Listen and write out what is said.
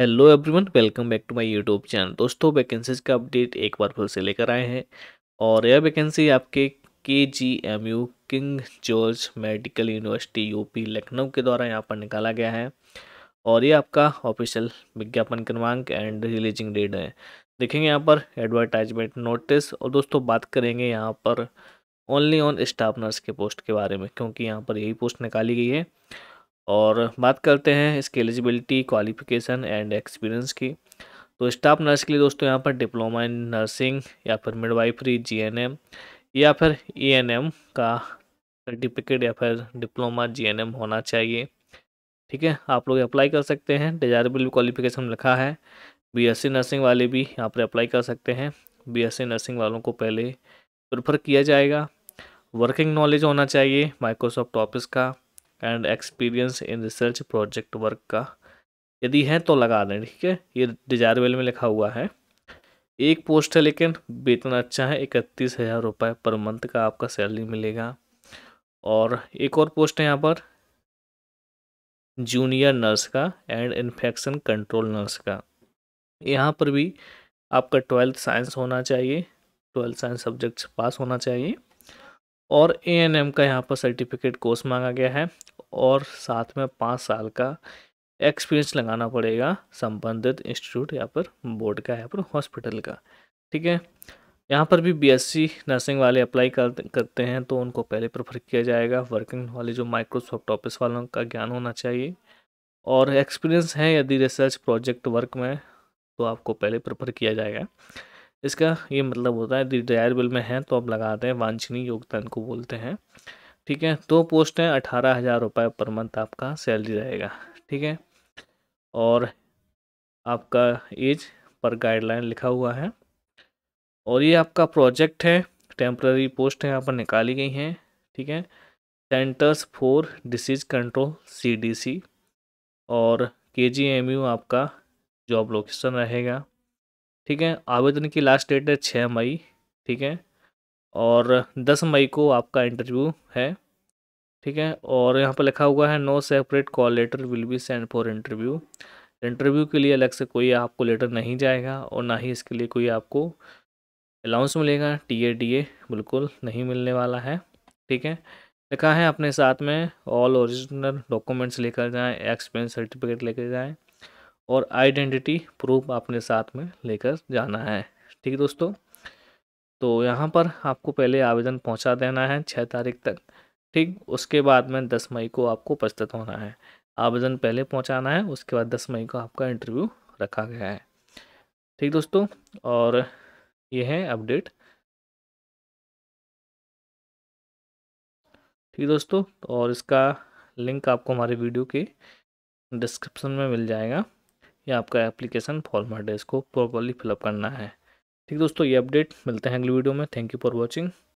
hello everyone welcome back to my YouTube channel दोस्तों vacancies का update एक बार फिर से लेकर आए हैं और यह वैकेंसी आपके K G M U King George Medical University UP Lucknow के द्वारा यहाँ पर निकाला गया है और ये आपका ऑफिशियल विज्ञापन क्रमांक एंड रिलीजिंग डेट है देखेंगे यहाँ पर एडवर्टाइजमेंट नोटिस और दोस्तों बात करेंगे यहाँ पर ओनली ऑन स्टाफ नर्स के पोस्ट के बारे में क्योंकि यहाँ पर यही पोस्ट निकाली गई है और बात करते हैं इसके एलिजिबिलिटी क्वालिफिकेशन एंड एक्सपीरियंस की तो स्टाफ नर्स के लिए दोस्तों यहाँ पर डिप्लोमा इन नर्सिंग या फिर मिडवाइफरी जीएनएम या फिर ईएनएम का सर्टिफिकेट या फिर डिप्लोमा जीएनएम होना चाहिए ठीक है आप लोग अप्लाई कर सकते हैं डिजायरेबल क्वालिफिकेशन लिखा है बीएससी नर्सिंग वाले भी यहाँ पर अप्लाई कर सकते हैं बीएससी नर्सिंग वालों को पहले प्रेफर किया जाएगा वर्किंग नॉलेज होना चाहिए माइक्रोसॉफ्ट ऑफिस का and experience in research project work का यदि है तो लगा दें ठीक है ये डिजायरेबल में लिखा हुआ है एक पोस्ट है लेकिन वेतन अच्छा है इकतीस हज़ार रुपये पर मंथ का आपका सैलरी मिलेगा और एक और पोस्ट है यहाँ पर जूनियर नर्स का एंड इन्फेक्शन कंट्रोल नर्स का यहाँ पर भी आपका ट्वेल्थ साइंस होना चाहिए ट्वेल्थ साइंस सब्जेक्ट पास होना चाहिए और ए एन एम का यहाँ पर सर्टिफिकेट कोर्स मांगा गया है और साथ में पाँच साल का एक्सपीरियंस लगाना पड़ेगा संबंधित इंस्टीट्यूट यहाँ पर बोर्ड का यहाँ पर हॉस्पिटल का ठीक है यहाँ पर भी बीएससी नर्सिंग वाले अप्लाई कर करते हैं तो उनको पहले प्रेफर किया जाएगा वर्किंग वाले जो माइक्रोसॉफ्ट ऑफिस वालों का ज्ञान होना चाहिए और एक्सपीरियंस है यदि रिसर्च प्रोजेक्ट वर्क में तो आपको पहले प्रेफर किया जाएगा इसका ये मतलब होता है डिजायरेबल में है तो आप लगाते हैं वांछनीय योगदान को बोलते हैं ठीक है दो पोस्ट हैं अठारह हज़ार रुपये पर मंथ आपका सैलरी रहेगा ठीक है और आपका एज पर गाइडलाइन लिखा हुआ है और ये आपका प्रोजेक्ट है टेम्प्ररी पोस्ट है यहाँ पर निकाली गई हैं ठीक है centres for disease control C और यू आपका जॉब लोकेशन रहेगा ठीक है आवेदन की लास्ट डेट है छः मई ठीक है और दस मई को आपका इंटरव्यू है ठीक है और यहाँ पर लिखा हुआ है no separate call letter will be send for interview interview के लिए अलग से कोई आपको लेटर नहीं जाएगा और ना ही इसके लिए कोई आपको अलाउंस मिलेगा टी ए डी ए बिल्कुल नहीं मिलने वाला है ठीक है लिखा है अपने साथ में ऑल ओरिजिनल डॉक्यूमेंट्स लेकर जाएं एक्सपीरियंस सर्टिफिकेट लेकर जाएं और आइडेंटिटी प्रूफ आपने साथ में लेकर जाना है ठीक दोस्तों तो यहाँ पर आपको पहले आवेदन पहुँचा देना है छः तारीख तक ठीक उसके बाद में दस मई को आपको उपस्थित होना है आवेदन पहले पहुँचाना है उसके बाद दस मई को आपका इंटरव्यू रखा गया है ठीक दोस्तों और ये है अपडेट ठीक दोस्तों और इसका लिंक आपको हमारे वीडियो के डिस्क्रिप्शन में मिल जाएगा या आपका एप्लीकेशन फॉर्मेट है इसको प्रॉपरली फिलअप करना है ठीक दोस्तों ये अपडेट मिलते हैं अगली वीडियो में थैंक यू फॉर वॉचिंग